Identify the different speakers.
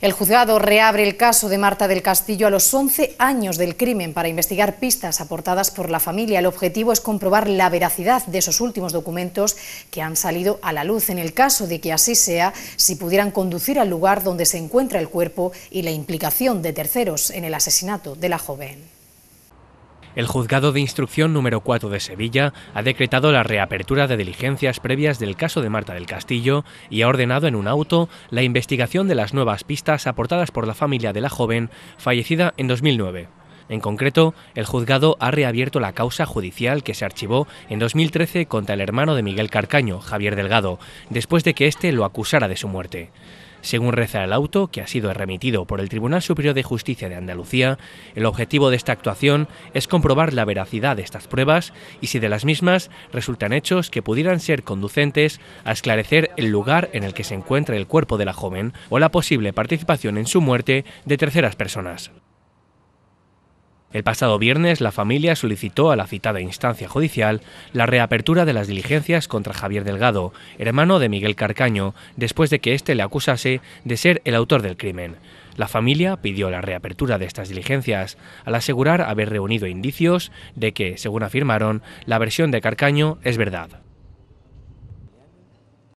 Speaker 1: El juzgado reabre el caso de Marta del Castillo a los 11 años del crimen para investigar pistas aportadas por la familia. El objetivo es comprobar la veracidad de esos últimos documentos que han salido a la luz. En el caso de que así sea, si pudieran conducir al lugar donde se encuentra el cuerpo y la implicación de terceros en el asesinato de la joven.
Speaker 2: El juzgado de instrucción número 4 de Sevilla ha decretado la reapertura de diligencias previas del caso de Marta del Castillo y ha ordenado en un auto la investigación de las nuevas pistas aportadas por la familia de la joven fallecida en 2009. En concreto, el juzgado ha reabierto la causa judicial que se archivó en 2013 contra el hermano de Miguel Carcaño, Javier Delgado, después de que éste lo acusara de su muerte. Según reza el auto, que ha sido remitido por el Tribunal Superior de Justicia de Andalucía, el objetivo de esta actuación es comprobar la veracidad de estas pruebas y si de las mismas resultan hechos que pudieran ser conducentes a esclarecer el lugar en el que se encuentra el cuerpo de la joven o la posible participación en su muerte de terceras personas. El pasado viernes, la familia solicitó a la citada instancia judicial la reapertura de las diligencias contra Javier Delgado, hermano de Miguel Carcaño, después de que éste le acusase de ser el autor del crimen. La familia pidió la reapertura de estas diligencias al asegurar haber reunido indicios de que, según afirmaron, la versión de Carcaño es verdad.